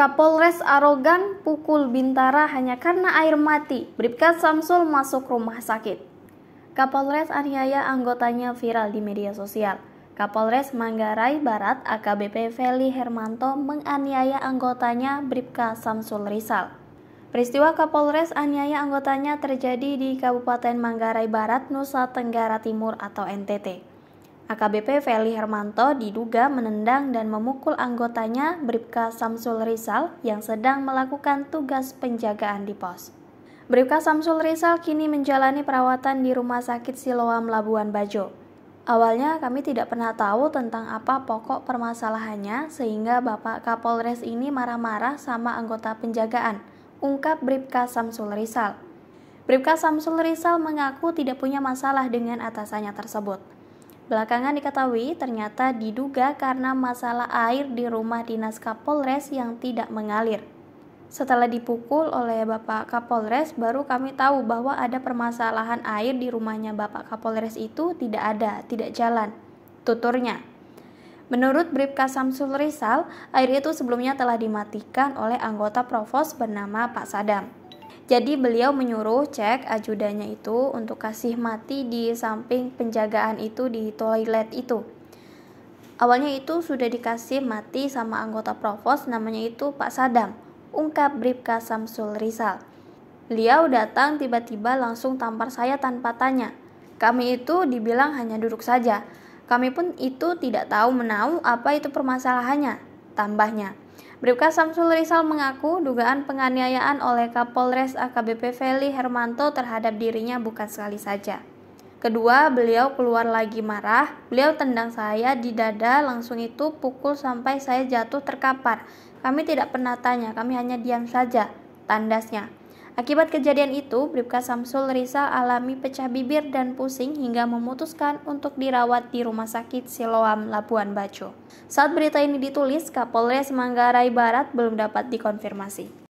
Kapolres arogan pukul Bintara hanya karena air mati. Bribka Samsul masuk rumah sakit. Kapolres aniaya anggotanya viral di media sosial. Kapolres Manggarai Barat AKBP Feli Hermanto menganiaya anggotanya Bribka Samsul Rizal. Peristiwa Kapolres aniaya anggotanya terjadi di Kabupaten Manggarai Barat, Nusa Tenggara Timur atau NTT. AKBP Feli Hermanto diduga menendang dan memukul anggotanya Bribka Samsul Rizal yang sedang melakukan tugas penjagaan di pos. Bribka Samsul Rizal kini menjalani perawatan di Rumah Sakit Siloam Labuan Bajo. Awalnya kami tidak pernah tahu tentang apa pokok permasalahannya sehingga Bapak Kapolres ini marah-marah sama anggota penjagaan, ungkap Bribka Samsul Rizal. Bribka Samsul Rizal mengaku tidak punya masalah dengan atasannya tersebut. Belakangan diketahui ternyata diduga karena masalah air di rumah dinas Kapolres yang tidak mengalir. Setelah dipukul oleh Bapak Kapolres, baru kami tahu bahwa ada permasalahan air di rumahnya Bapak Kapolres itu tidak ada, tidak jalan. Tuturnya. Menurut Bribka Samsul Rizal, air itu sebelumnya telah dimatikan oleh anggota provos bernama Pak Sadam. Jadi beliau menyuruh cek ajudannya itu untuk kasih mati di samping penjagaan itu di toilet itu. Awalnya itu sudah dikasih mati sama anggota provos namanya itu Pak Sadam, ungkap Bribka Samsul Rizal. Beliau datang tiba-tiba langsung tampar saya tanpa tanya. Kami itu dibilang hanya duduk saja. Kami pun itu tidak tahu menau apa itu permasalahannya, tambahnya. Bribka Samsul Rizal mengaku dugaan penganiayaan oleh Kapolres AKBP Feli Hermanto terhadap dirinya bukan sekali saja. Kedua, beliau keluar lagi marah. Beliau tendang saya di dada, langsung itu pukul sampai saya jatuh terkapar. Kami tidak pernah tanya, kami hanya diam saja. Tandasnya. Akibat kejadian itu, Bribka Samsul Risa alami pecah bibir dan pusing hingga memutuskan untuk dirawat di Rumah Sakit Siloam Labuan Bajo. Saat berita ini ditulis, Kapolres Manggarai Barat belum dapat dikonfirmasi.